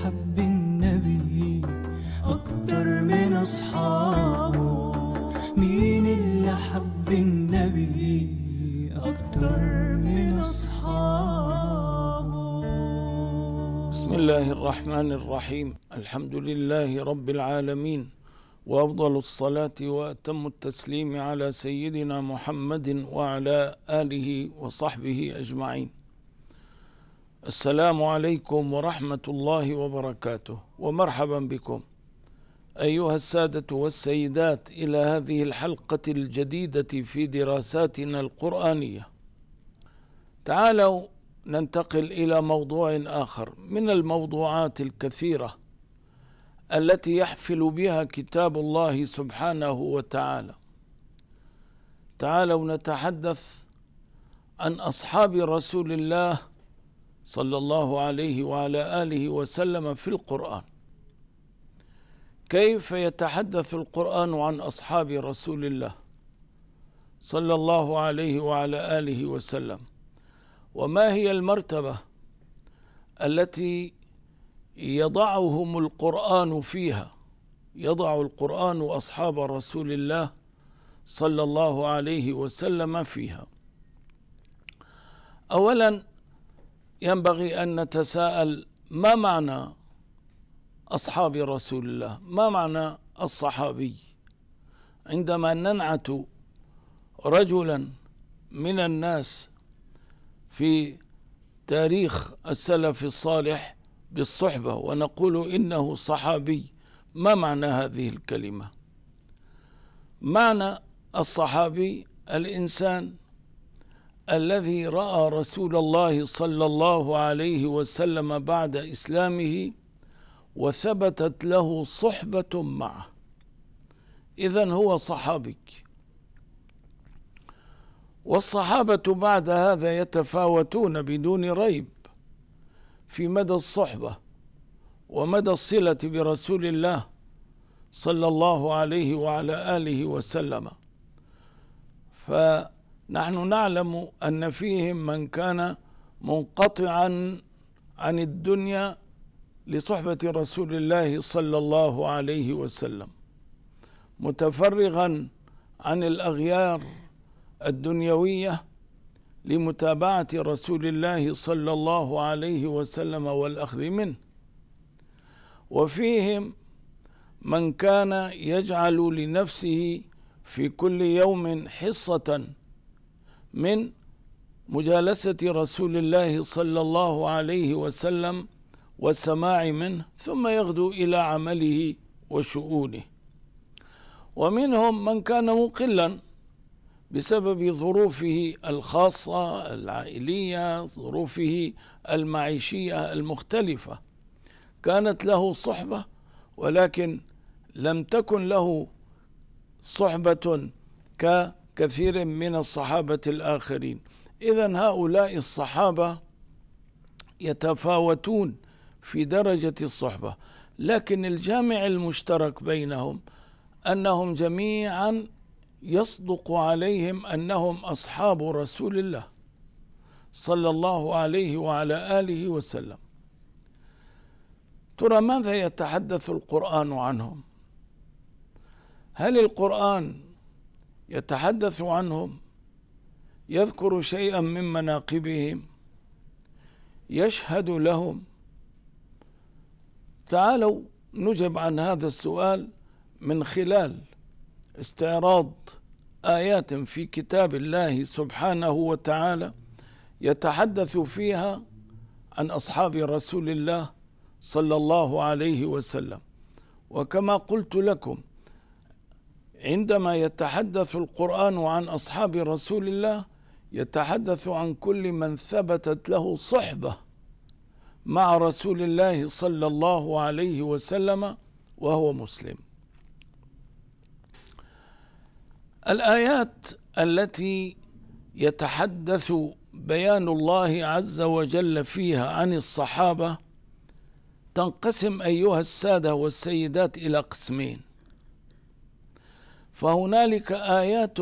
حب النبي أكتر من أصحابه مين اللي حب النبي أكتر من أصحابه بسم الله الرحمن الرحيم الحمد لله رب العالمين وأفضل الصلاة وأتم التسليم على سيدنا محمد وعلى آله وصحبه أجمعين السلام عليكم ورحمة الله وبركاته ومرحبا بكم أيها السادة والسيدات إلى هذه الحلقة الجديدة في دراساتنا القرآنية تعالوا ننتقل إلى موضوع آخر من الموضوعات الكثيرة التي يحفل بها كتاب الله سبحانه وتعالى تعالوا نتحدث عن أصحاب رسول الله صلى الله عليه وعلى آله وسلم في القرآن كيف يتحدث القرآن عن أصحاب رسول الله صلى الله عليه وعلى آله وسلم وما هي المرتبة التي يضعهم القرآن فيها يضع القرآن أصحاب رسول الله صلى الله عليه وسلم فيها أولا ينبغي أن نتساءل ما معنى أصحاب رسول الله ما معنى الصحابي عندما ننعت رجلا من الناس في تاريخ السلف الصالح بالصحبة ونقول إنه صحابي ما معنى هذه الكلمة معنى الصحابي الإنسان الذي رأى رسول الله صلى الله عليه وسلم بعد إسلامه وثبتت له صحبة معه إذا هو صحابي والصحابة بعد هذا يتفاوتون بدون ريب في مدى الصحبة ومدى الصلة برسول الله صلى الله عليه وعلى آله وسلم ف نحن نعلم أن فيهم من كان منقطعا عن الدنيا لصحبة رسول الله صلى الله عليه وسلم متفرغا عن الأغيار الدنيوية لمتابعة رسول الله صلى الله عليه وسلم والأخذ منه وفيهم من كان يجعل لنفسه في كل يوم حصة من مجالسة رسول الله صلى الله عليه وسلم والسماع منه ثم يغدو إلى عمله وشؤونه ومنهم من كان مقلا بسبب ظروفه الخاصة العائلية ظروفه المعيشية المختلفة كانت له صحبة ولكن لم تكن له صحبة ك كثير من الصحابة الآخرين إذا هؤلاء الصحابة يتفاوتون في درجة الصحبة لكن الجامع المشترك بينهم أنهم جميعا يصدق عليهم أنهم أصحاب رسول الله صلى الله عليه وعلى آله وسلم ترى ماذا يتحدث القرآن عنهم هل القرآن يتحدث عنهم يذكر شيئا من مناقبهم يشهد لهم تعالوا نجب عن هذا السؤال من خلال استعراض ايات في كتاب الله سبحانه وتعالى يتحدث فيها عن اصحاب رسول الله صلى الله عليه وسلم وكما قلت لكم عندما يتحدث القرآن عن أصحاب رسول الله يتحدث عن كل من ثبتت له صحبة مع رسول الله صلى الله عليه وسلم وهو مسلم الآيات التي يتحدث بيان الله عز وجل فيها عن الصحابة تنقسم أيها السادة والسيدات إلى قسمين فهنالك آيات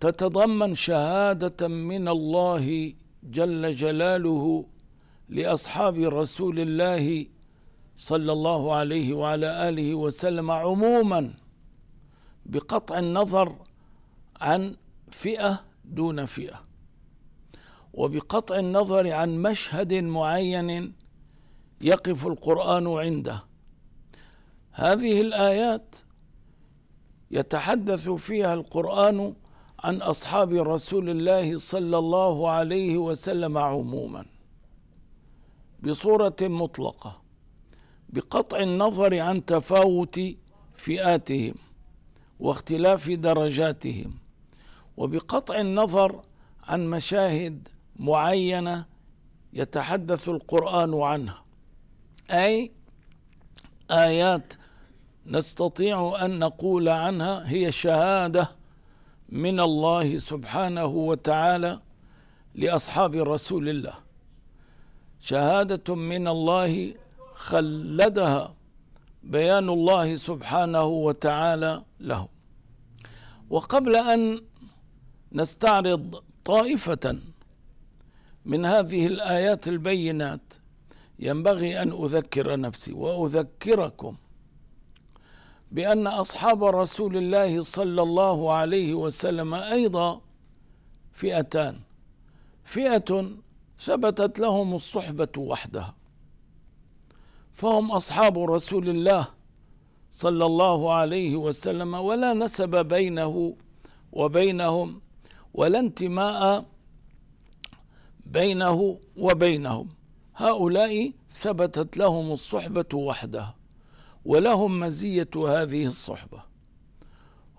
تتضمن شهادة من الله جل جلاله لأصحاب رسول الله صلى الله عليه وعلى آله وسلم عموما بقطع النظر عن فئة دون فئة وبقطع النظر عن مشهد معين يقف القرآن عنده هذه الآيات يتحدث فيها القرآن عن أصحاب رسول الله صلى الله عليه وسلم عموما بصورة مطلقة بقطع النظر عن تفاوت فئاتهم واختلاف درجاتهم وبقطع النظر عن مشاهد معينة يتحدث القرآن عنها أي آيات نستطيع أن نقول عنها هي شهادة من الله سبحانه وتعالى لأصحاب رسول الله شهادة من الله خلدها بيان الله سبحانه وتعالى له وقبل أن نستعرض طائفة من هذه الآيات البينات ينبغي أن أذكر نفسي وأذكركم بأن أصحاب رسول الله صلى الله عليه وسلم أيضا فئتان فئة ثبتت لهم الصحبة وحدها فهم أصحاب رسول الله صلى الله عليه وسلم ولا نسب بينه وبينهم ولا انتماء بينه وبينهم هؤلاء ثبتت لهم الصحبة وحدها ولهم مزية هذه الصحبة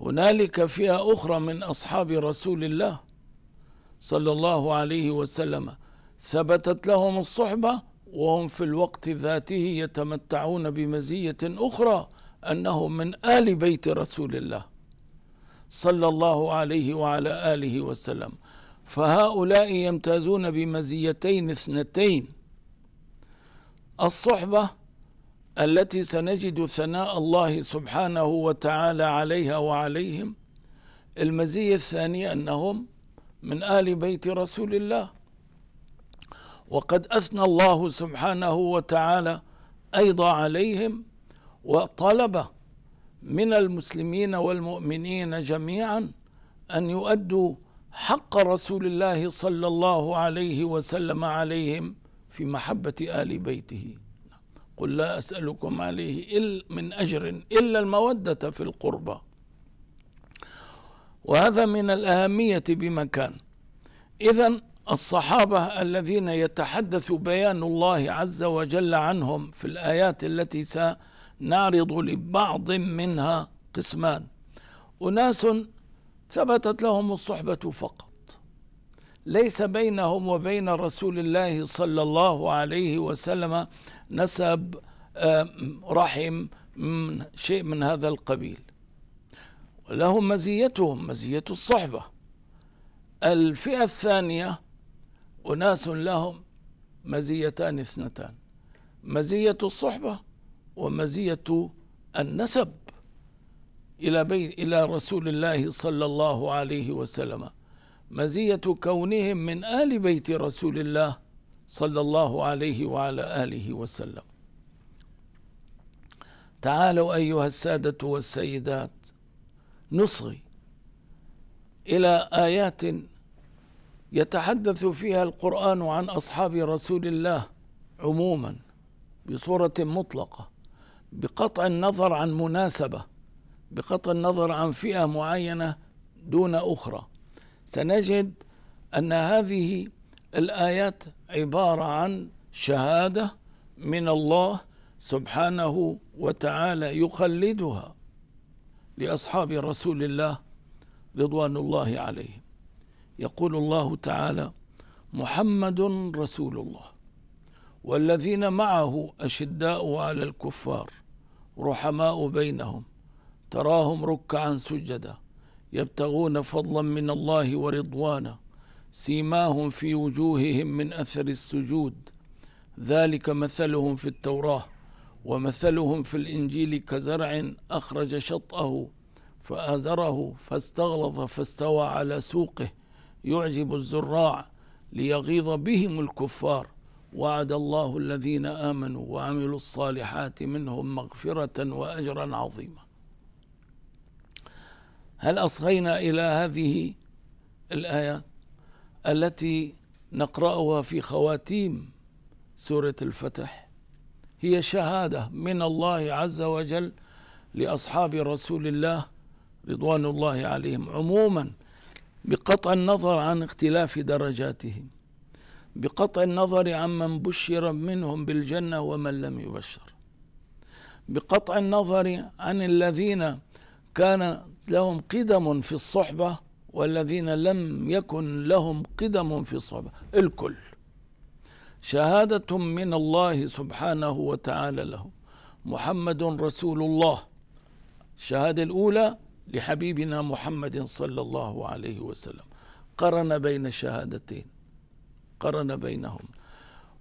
هنالك فئة أخرى من أصحاب رسول الله صلى الله عليه وسلم ثبتت لهم الصحبة وهم في الوقت ذاته يتمتعون بمزية أخرى أنهم من آل بيت رسول الله صلى الله عليه وعلى آله وسلم فهؤلاء يمتازون بمزيتين اثنتين الصحبة التي سنجد ثناء الله سبحانه وتعالى عليها وعليهم المزية الثانية أنهم من آل بيت رسول الله وقد أثنى الله سبحانه وتعالى أيضا عليهم وطلب من المسلمين والمؤمنين جميعا أن يؤدوا حق رسول الله صلى الله عليه وسلم عليهم في محبة آل بيته قل لا أسألكم عليه إل من أجر إلا المودة في القربى وهذا من الأهمية بمكان إذا الصحابة الذين يتحدث بيان الله عز وجل عنهم في الآيات التي سنعرض لبعض منها قسمان أناس ثبتت لهم الصحبة فقط ليس بينهم وبين رسول الله صلى الله عليه وسلم نسب آه، رحم من شيء من هذا القبيل ولهم مزيتهم مزية الصحبة الفئة الثانية أناس لهم مزيتان اثنتان مزية الصحبة ومزية النسب إلى بيت إلى رسول الله صلى الله عليه وسلم مزية كونهم من آل بيت رسول الله صلى الله عليه وعلى آله وسلم تعالوا أيها السادة والسيدات نصغي إلى آيات يتحدث فيها القرآن عن أصحاب رسول الله عموما بصورة مطلقة بقطع النظر عن مناسبة بقطع النظر عن فئة معينة دون أخرى سنجد أن هذه الآيات عبارة عن شهادة من الله سبحانه وتعالى يخلدها لأصحاب رسول الله رضوان الله عليهم يقول الله تعالى محمد رسول الله والذين معه أشداء على الكفار رحماء بينهم تراهم ركعا سجدا يبتغون فضلا من الله ورضوانا سيماهم في وجوههم من اثر السجود ذلك مثلهم في التوراه ومثلهم في الانجيل كزرع اخرج شطاه فازره فاستغلظ فاستوى على سوقه يعجب الزراع ليغيظ بهم الكفار وعد الله الذين امنوا وعملوا الصالحات منهم مغفره واجرا عظيما هل أصغينا إلى هذه الآيات التي نقرأها في خواتيم سورة الفتح هي شهادة من الله عز وجل لأصحاب رسول الله رضوان الله عليهم عموما بقطع النظر عن اختلاف درجاتهم بقطع النظر عمن بشر منهم بالجنة ومن لم يبشر بقطع النظر عن الذين كان لهم قدم في الصحبة والذين لم يكن لهم قدم في الصحبة الكل شهادة من الله سبحانه وتعالى لهم محمد رسول الله الشهادة الأولى لحبيبنا محمد صلى الله عليه وسلم قرن بين الشهادتين قرن بينهم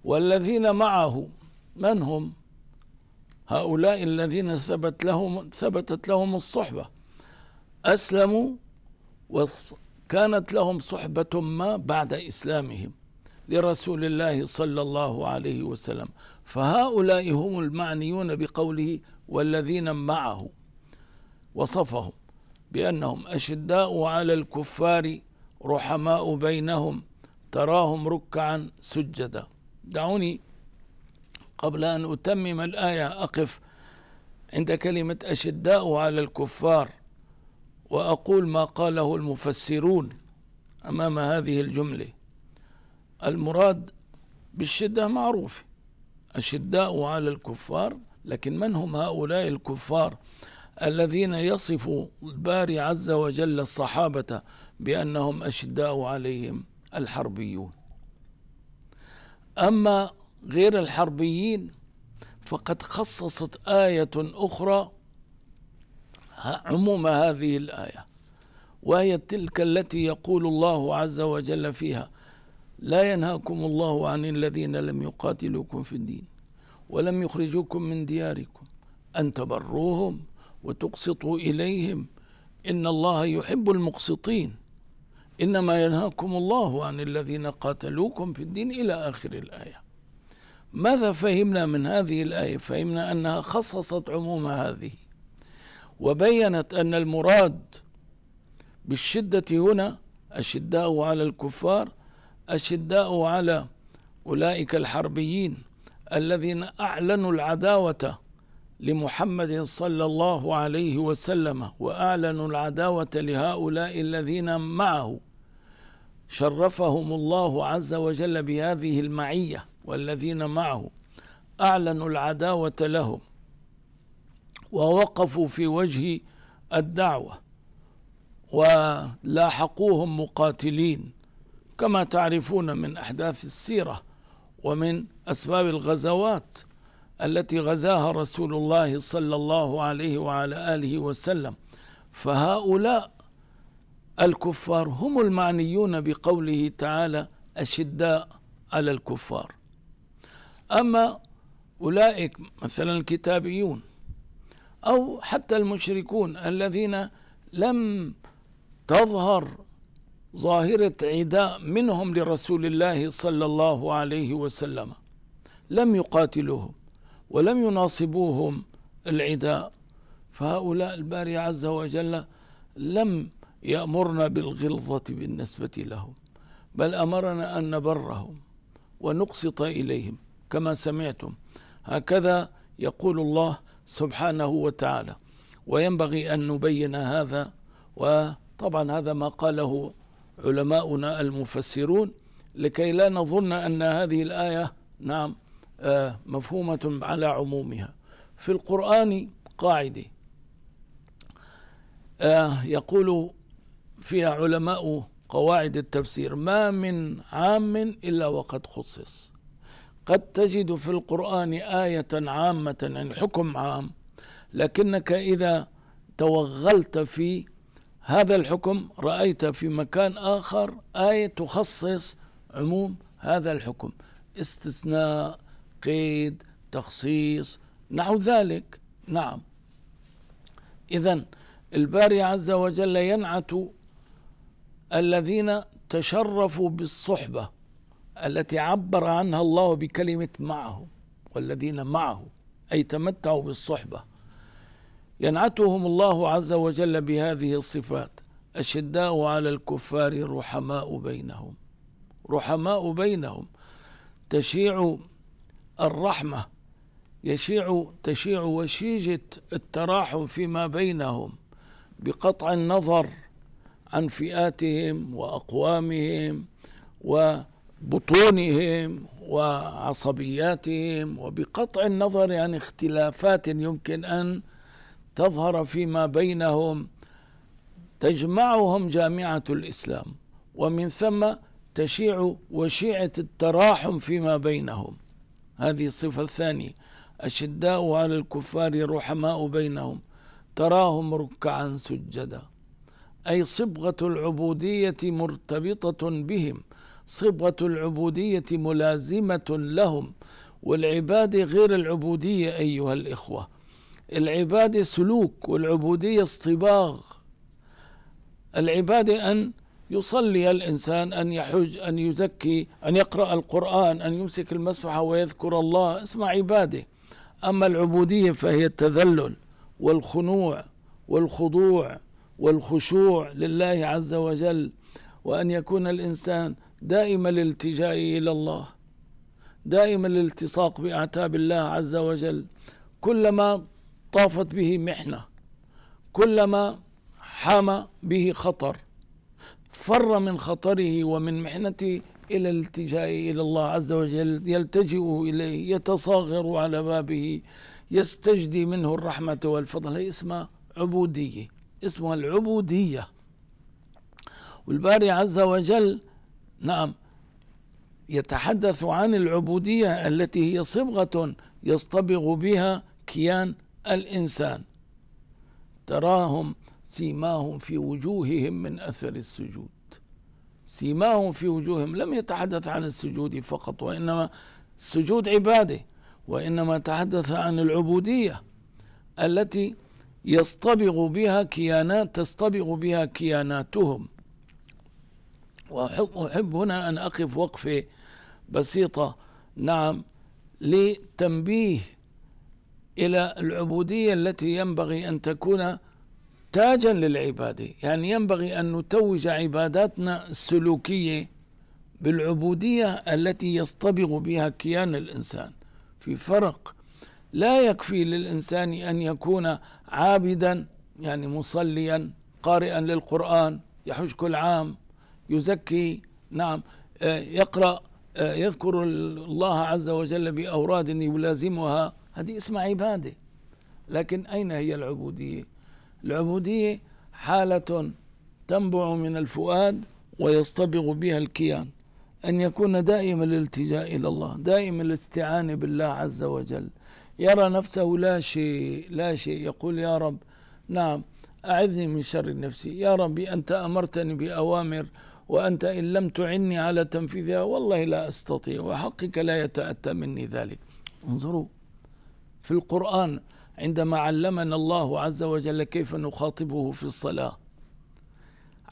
والذين معه من هم هؤلاء الذين ثبت لهم ثبتت لهم الصحبه أسلموا وكانت لهم صحبة ما بعد إسلامهم لرسول الله صلى الله عليه وسلم فهؤلاء هم المعنيون بقوله والذين معه وصفهم بأنهم أشداء على الكفار رحماء بينهم تراهم ركعا سجدا دعوني قبل أن أتمم الآية أقف عند كلمة أشداء على الكفار وأقول ما قاله المفسرون أمام هذه الجملة المراد بالشدة معروف أشداء على الكفار لكن من هم هؤلاء الكفار الذين يصف الباري عز وجل الصحابة بأنهم أشداء عليهم الحربيون أما غير الحربيين فقد خصصت آية أخرى عموم هذه الآية وهي تلك التي يقول الله عز وجل فيها لا ينهاكم الله عن الذين لم يقاتلوكم في الدين ولم يخرجوكم من دياركم أن تبروهم وتقسطوا إليهم إن الله يحب المقسطين إنما ينهاكم الله عن الذين قاتلوكم في الدين إلى آخر الآية ماذا فهمنا من هذه الآية فهمنا أنها خصصت عموم هذه وبينت أن المراد بالشدة هنا أشداء على الكفار أشداء على أولئك الحربيين الذين أعلنوا العداوة لمحمد صلى الله عليه وسلم وأعلنوا العداوة لهؤلاء الذين معه شرفهم الله عز وجل بهذه المعية والذين معه أعلنوا العداوة لهم ووقفوا في وجه الدعوة ولاحقوهم مقاتلين كما تعرفون من أحداث السيرة ومن أسباب الغزوات التي غزاها رسول الله صلى الله عليه وعلى آله وسلم فهؤلاء الكفار هم المعنيون بقوله تعالى أشداء على الكفار أما أولئك مثلا الكتابيون أو حتى المشركون الذين لم تظهر ظاهرة عداء منهم لرسول الله صلى الله عليه وسلم لم يقاتلوهم ولم يناصبوهم العداء فهؤلاء الباري عز وجل لم يأمرنا بالغلظة بالنسبة لهم بل أمرنا أن نبرهم ونقسط إليهم كما سمعتم هكذا يقول الله سبحانه وتعالى وينبغي أن نبين هذا وطبعا هذا ما قاله علماؤنا المفسرون لكي لا نظن أن هذه الآية نعم آه، مفهومة على عمومها في القرآن قاعدة آه، يقول فيها علماء قواعد التفسير ما من عام إلا وقد خصص قد تجد في القرآن آية عامة عن يعني حكم عام لكنك إذا توغلت في هذا الحكم رأيت في مكان آخر آية تخصص عموم هذا الحكم استثناء قيد تخصيص نحو ذلك نعم إذا الباري عز وجل ينعت الذين تشرفوا بالصحبة التي عبر عنها الله بكلمة معه والذين معه أي تمتعوا بالصحبة ينعتهم الله عز وجل بهذه الصفات أشداء على الكفار رحماء بينهم رحماء بينهم تشيع الرحمة يشيع تشيع وشيجة التراحم فيما بينهم بقطع النظر عن فئاتهم وأقوامهم و بطونهم وعصبياتهم وبقطع النظر عن اختلافات يمكن ان تظهر فيما بينهم تجمعهم جامعه الاسلام ومن ثم تشيع وشيعه التراحم فيما بينهم هذه الصفه الثانيه اشداء على الكفار رحماء بينهم تراهم ركعا سجدا اي صبغه العبوديه مرتبطه بهم صبغة العبودية ملازمة لهم والعبادة غير العبودية أيها الإخوة العبادة سلوك والعبودية اصطباغ العبادة أن يصلي الإنسان أن يحج أن يزكي أن يقرأ القرآن أن يمسك المسبحة ويذكر الله اسمع عبادة أما العبودية فهي التذلل والخنوع والخضوع والخشوع لله عز وجل وأن يكون الإنسان دائم الالتجاء الى الله دائم الالتصاق باعتاب الله عز وجل كلما طافت به محنه كلما حام به خطر فر من خطره ومن محنته الى الالتجاء الى الله عز وجل يلتجئ اليه يتصاغر على بابه يستجدي منه الرحمه والفضل هي اسمها عبوديه اسمها العبوديه والباري عز وجل نعم يتحدث عن العبودية التي هي صبغة يصطبغ بها كيان الإنسان تراهم سيماهم في وجوههم من أثر السجود سيماهم في وجوههم لم يتحدث عن السجود فقط وإنما السجود عباده وإنما تحدث عن العبودية التي يصطبغ بها كيانات تصطبغ بها كياناتهم وأحب هنا أن أقف وقفة بسيطة نعم لتنبيه إلى العبودية التي ينبغي أن تكون تاجا للعبادة يعني ينبغي أن نتوج عباداتنا السلوكية بالعبودية التي يصطبغ بها كيان الإنسان في فرق لا يكفي للإنسان أن يكون عابدا يعني مصليا قارئا للقرآن يحج كل عام يزكي نعم آه، يقرأ آه، يذكر الله عز وجل بأوراد يلازمها هذه اسمها عبادة لكن أين هي العبودية العبودية حالة تنبع من الفؤاد ويصطبغ بها الكيان أن يكون دائما الالتجاء إلى الله دائما الاستعانة بالله عز وجل يرى نفسه لا شيء لا شيء يقول يا رب نعم أعذني من شر نفسي يا ربي أنت أمرتني بأوامر وأنت إن لم تعني على تنفيذها والله لا أستطيع وحقك لا يتأتى مني ذلك انظروا في القرآن عندما علمنا الله عز وجل كيف نخاطبه في الصلاة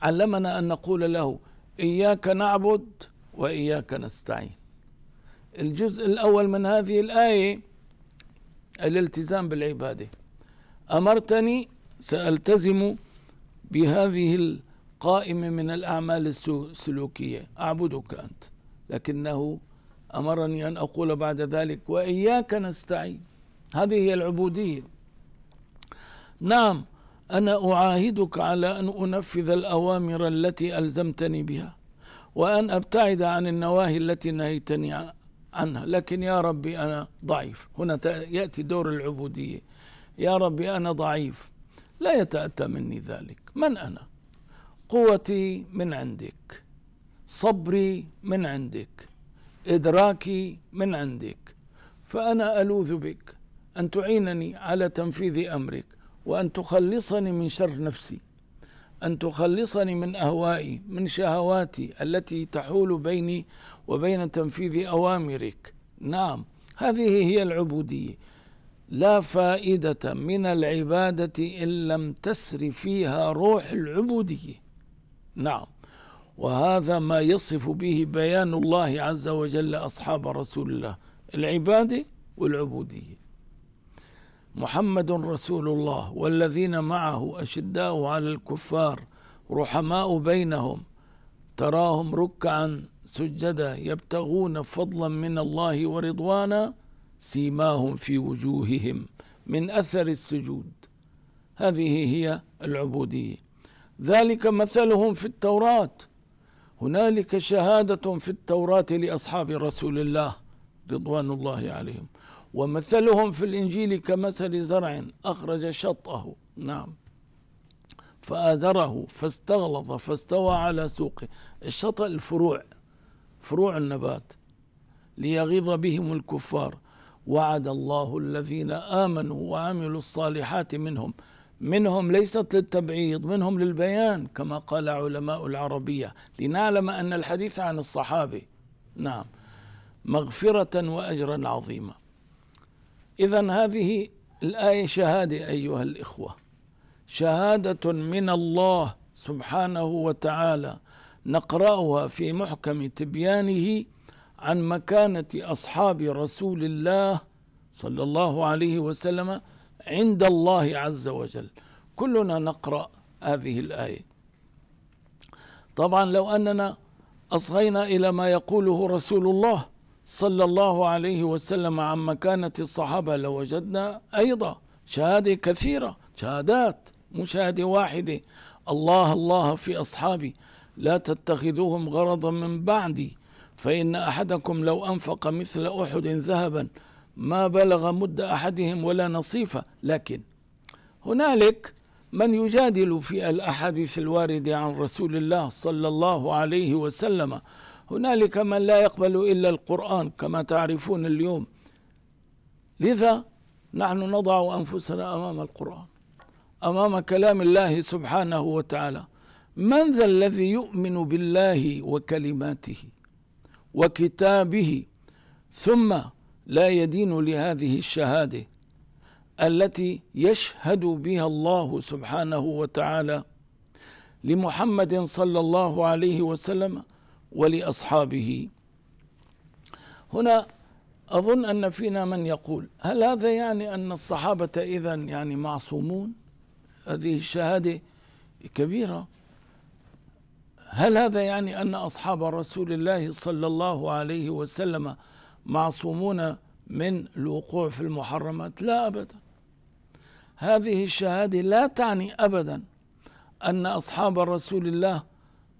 علمنا أن نقول له إياك نعبد وإياك نستعين الجزء الأول من هذه الآية الالتزام بالعبادة أمرتني سألتزم بهذه قائمة من الأعمال السلوكية أعبدك أنت لكنه أمرني أن أقول بعد ذلك وإياك نستعين هذه هي العبودية نعم أنا أعاهدك على أن أنفذ الأوامر التي ألزمتني بها وأن أبتعد عن النواهي التي نهيتني عنها لكن يا ربي أنا ضعيف هنا يأتي دور العبودية يا ربي أنا ضعيف لا يتأتى مني ذلك من أنا قوتي من عندك صبري من عندك إدراكي من عندك فأنا ألوذ بك أن تعينني على تنفيذ أمرك وأن تخلصني من شر نفسي أن تخلصني من أهوائي من شهواتي التي تحول بيني وبين تنفيذ أوامرك نعم هذه هي العبودية لا فائدة من العبادة إن لم تسر فيها روح العبودية نعم وهذا ما يصف به بيان الله عز وجل أصحاب رسول الله العبادة والعبودية محمد رسول الله والذين معه أشداء على الكفار رحماء بينهم تراهم ركعا سجدا يبتغون فضلا من الله ورضوانا سيماهم في وجوههم من أثر السجود هذه هي العبودية ذلك مثلهم في التوراة هنالك شهادة في التوراة لأصحاب رسول الله رضوان الله عليهم ومثلهم في الإنجيل كمثل زرع أخرج شطه نعم فآذره فاستغلظ فاستوى على سوقه الشطأ الفروع فروع النبات ليغيظ بهم الكفار وعد الله الذين آمنوا وعملوا الصالحات منهم منهم ليست للتبعيض منهم للبيان كما قال علماء العربية لنعلم أن الحديث عن الصحابة نعم مغفرة وأجرا عظيما إذا هذه الآية شهادة أيها الإخوة شهادة من الله سبحانه وتعالى نقرأها في محكم تبيانه عن مكانة أصحاب رسول الله صلى الله عليه وسلم عند الله عز وجل كلنا نقرأ هذه الآية طبعا لو أننا أصغينا إلى ما يقوله رسول الله صلى الله عليه وسلم عن مكانة الصحابة لوجدنا لو أيضا شهادة كثيرة شهادات مشاهدة واحدة الله الله في أصحابي لا تتخذوهم غرضا من بعدي فإن أحدكم لو أنفق مثل أحد ذهبا ما بلغ مد أحدهم ولا نصيفه لكن هنالك من يجادل في الأحاديث الواردة عن رسول الله صلى الله عليه وسلم هنالك من لا يقبل إلا القرآن كما تعرفون اليوم لذا نحن نضع أنفسنا أمام القرآن أمام كلام الله سبحانه وتعالى من ذا الذي يؤمن بالله وكلماته وكتابه ثم لا يدين لهذه الشهاده التي يشهد بها الله سبحانه وتعالى لمحمد صلى الله عليه وسلم ولاصحابه هنا اظن ان فينا من يقول هل هذا يعني ان الصحابه اذا يعني معصومون هذه الشهاده كبيره هل هذا يعني ان اصحاب رسول الله صلى الله عليه وسلم معصومون من الوقوع في المحرمات لا أبدا هذه الشهادة لا تعني أبدا أن أصحاب رسول الله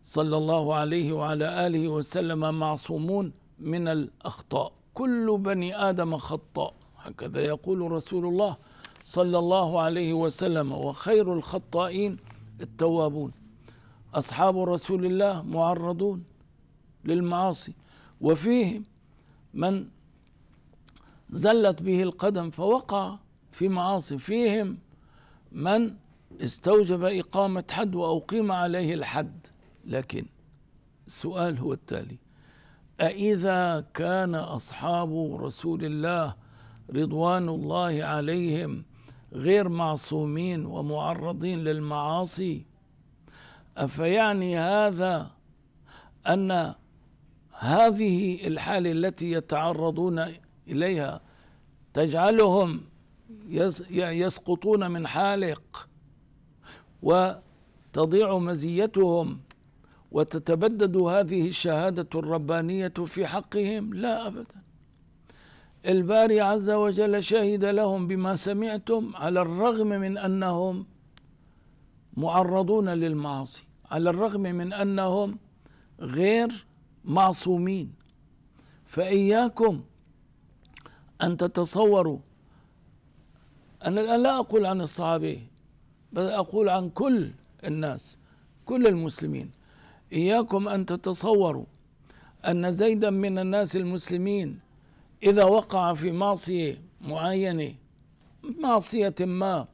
صلى الله عليه وعلى آله وسلم معصومون من الأخطاء كل بني آدم خطاء هكذا يقول رسول الله صلى الله عليه وسلم وخير الخطائين التوابون أصحاب رسول الله معرضون للمعاصي وفيهم من زلت به القدم فوقع في معاصي فيهم من استوجب إقامة حد وأقيم عليه الحد لكن السؤال هو التالي أإذا كان أصحاب رسول الله رضوان الله عليهم غير معصومين ومعرضين للمعاصي أفيعني هذا أن هذه الحالة التي يتعرضون إليها تجعلهم يسقطون من حالق وتضيع مزيتهم وتتبدد هذه الشهادة الربانية في حقهم لا أبدا الباري عز وجل شهد لهم بما سمعتم على الرغم من أنهم معرضون للمعاصي على الرغم من أنهم غير معصومين فإياكم أن تتصوروا أنا الآن لا أقول عن الصحابة بل أقول عن كل الناس كل المسلمين إياكم أن تتصوروا أن زيدا من الناس المسلمين إذا وقع في معصية معينة معصية ما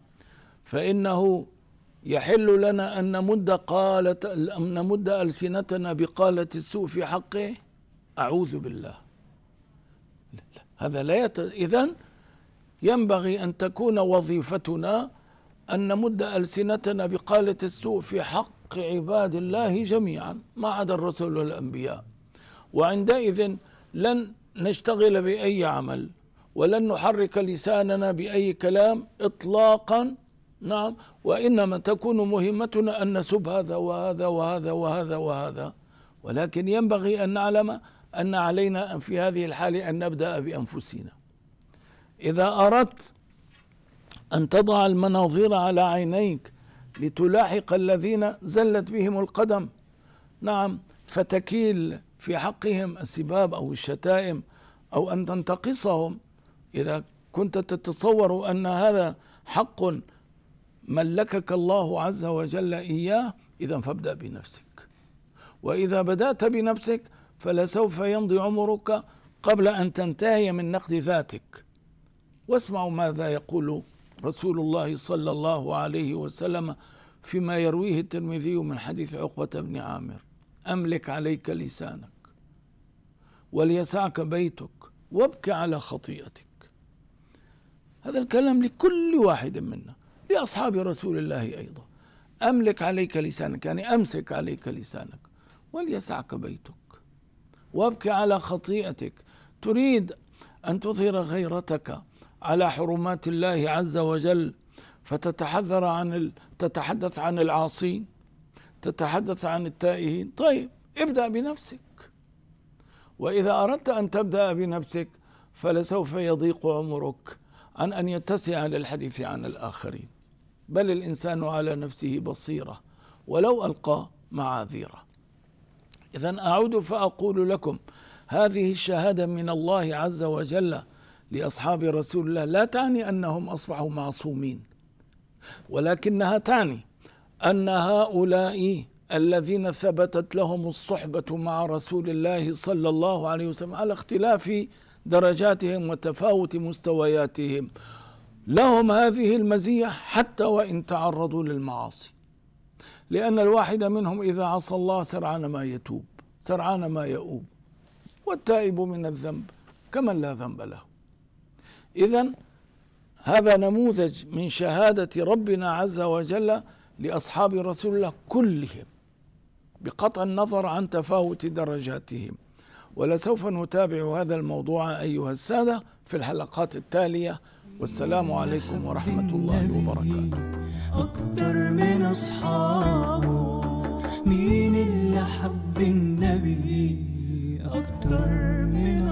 فإنه يحل لنا أن نمد قالة أن نمد ألسنتنا بقالة السوء في حقه أعوذ بالله هذا لا يت... إذا ينبغي أن تكون وظيفتنا أن نمد ألسنتنا بقالة السوء في حق عباد الله جميعا ما عدا الرسل والأنبياء وعندئذ لن نشتغل بأي عمل ولن نحرك لساننا بأي كلام إطلاقا نعم وإنما تكون مهمتنا أن نسب هذا وهذا وهذا وهذا وهذا ولكن ينبغي أن نعلم أن علينا في هذه الحالة أن نبدأ بأنفسنا إذا أردت أن تضع المناظير على عينيك لتلاحق الذين زلت بهم القدم نعم فتكيل في حقهم السباب أو الشتائم أو أن تنتقصهم إذا كنت تتصور أن هذا حق ملكك الله عز وجل إياه إذا فابدأ بنفسك وإذا بدأت بنفسك فلسوف يمضي عمرك قبل أن تنتهي من نقد ذاتك واسمعوا ماذا يقول رسول الله صلى الله عليه وسلم فيما يرويه الترمذي من حديث عقبة بن عامر أملك عليك لسانك وليسعك بيتك وابك على خطيئتك هذا الكلام لكل واحد منا لأصحاب رسول الله أيضا أملك عليك لسانك يعني أمسك عليك لسانك وليسعك بيتك وابكي على خطيئتك تريد أن تظهر غيرتك على حرمات الله عز وجل فتتحذر عن ال... تتحدث عن العاصين تتحدث عن التائهين طيب ابدأ بنفسك وإذا أردت أن تبدأ بنفسك فلسوف يضيق عمرك عن أن يتسع للحديث عن الآخرين بل الإنسان على نفسه بصيرة ولو ألقى معاذيره إذا أعود فأقول لكم هذه الشهادة من الله عز وجل لأصحاب رسول الله لا تعني أنهم أصبحوا معصومين ولكنها تعني أن هؤلاء الذين ثبتت لهم الصحبة مع رسول الله صلى الله عليه وسلم على اختلاف درجاتهم وتفاوت مستوياتهم لهم هذه المزية حتى وإن تعرضوا للمعاصي لأن الواحد منهم إذا عصى الله سرعان ما يتوب سرعان ما يؤوب والتائب من الذنب كمن لا ذنب له إذا هذا نموذج من شهادة ربنا عز وجل لأصحاب رسول الله كلهم بقطع النظر عن تفاوت درجاتهم ولسوف نتابع هذا الموضوع أيها السادة في الحلقات التالية والسلام عليكم ورحمة الله وبركاته أكتر من أصحابه مين اللي حب النبي أكتر من